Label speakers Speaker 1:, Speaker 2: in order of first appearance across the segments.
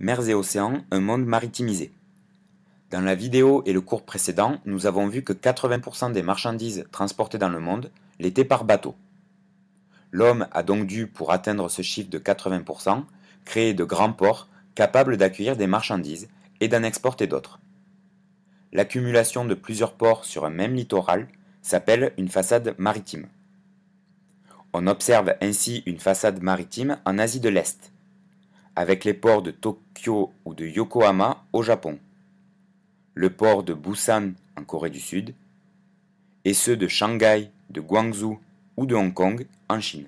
Speaker 1: Mers et océans, un monde maritimisé. Dans la vidéo et le cours précédent, nous avons vu que 80% des marchandises transportées dans le monde l'étaient par bateau. L'homme a donc dû, pour atteindre ce chiffre de 80%, créer de grands ports capables d'accueillir des marchandises et d'en exporter d'autres. L'accumulation de plusieurs ports sur un même littoral s'appelle une façade maritime. On observe ainsi une façade maritime en Asie de l'Est avec les ports de Tokyo ou de Yokohama au Japon, le port de Busan en Corée du Sud, et ceux de Shanghai, de Guangzhou ou de Hong Kong en Chine.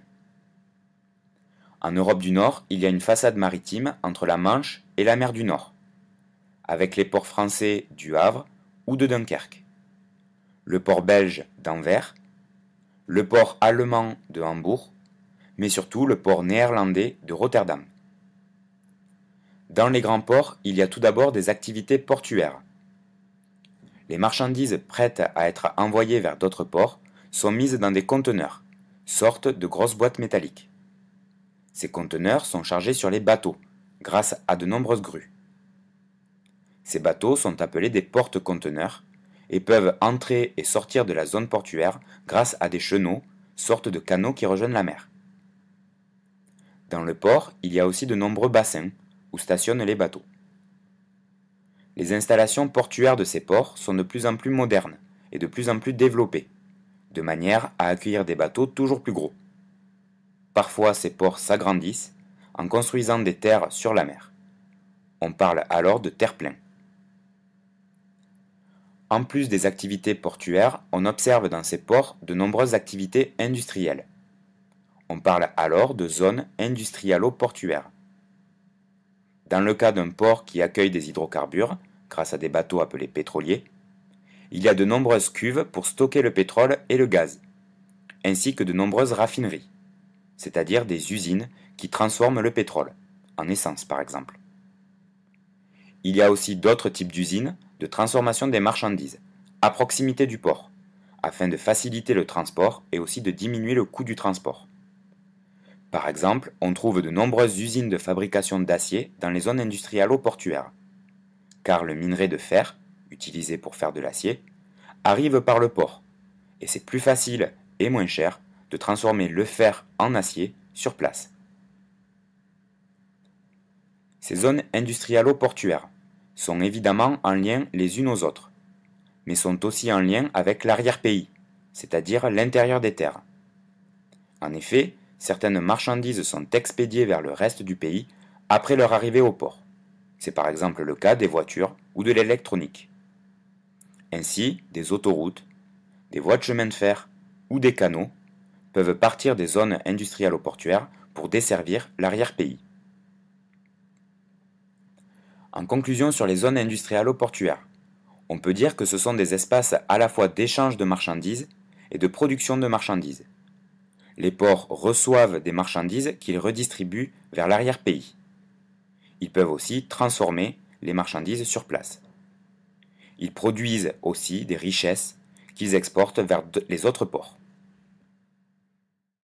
Speaker 1: En Europe du Nord, il y a une façade maritime entre la Manche et la mer du Nord, avec les ports français du Havre ou de Dunkerque, le port belge d'Anvers, le port allemand de Hambourg, mais surtout le port néerlandais de Rotterdam. Dans les grands ports, il y a tout d'abord des activités portuaires. Les marchandises prêtes à être envoyées vers d'autres ports sont mises dans des conteneurs, sortes de grosses boîtes métalliques. Ces conteneurs sont chargés sur les bateaux, grâce à de nombreuses grues. Ces bateaux sont appelés des porte-conteneurs et peuvent entrer et sortir de la zone portuaire grâce à des chenaux, sortes de canaux qui rejoignent la mer. Dans le port, il y a aussi de nombreux bassins, où stationnent les bateaux. Les installations portuaires de ces ports sont de plus en plus modernes et de plus en plus développées, de manière à accueillir des bateaux toujours plus gros. Parfois ces ports s'agrandissent en construisant des terres sur la mer. On parle alors de terre-plein. En plus des activités portuaires, on observe dans ces ports de nombreuses activités industrielles. On parle alors de zones industrialo-portuaires dans le cas d'un port qui accueille des hydrocarbures, grâce à des bateaux appelés pétroliers, il y a de nombreuses cuves pour stocker le pétrole et le gaz, ainsi que de nombreuses raffineries, c'est-à-dire des usines qui transforment le pétrole, en essence par exemple. Il y a aussi d'autres types d'usines de transformation des marchandises, à proximité du port, afin de faciliter le transport et aussi de diminuer le coût du transport. Par exemple, on trouve de nombreuses usines de fabrication d'acier dans les zones industrialo-portuaires. Car le minerai de fer, utilisé pour faire de l'acier, arrive par le port. Et c'est plus facile et moins cher de transformer le fer en acier sur place. Ces zones industrielles portuaires sont évidemment en lien les unes aux autres, mais sont aussi en lien avec l'arrière-pays, c'est-à-dire l'intérieur des terres. En effet, certaines marchandises sont expédiées vers le reste du pays après leur arrivée au port. C'est par exemple le cas des voitures ou de l'électronique. Ainsi, des autoroutes, des voies de chemin de fer ou des canaux peuvent partir des zones industrielles ou portuaires pour desservir l'arrière-pays. En conclusion sur les zones industrielles ou portuaires, on peut dire que ce sont des espaces à la fois d'échange de marchandises et de production de marchandises les ports reçoivent des marchandises qu'ils redistribuent vers l'arrière-pays. Ils peuvent aussi transformer les marchandises sur place. Ils produisent aussi des richesses qu'ils exportent vers les autres ports.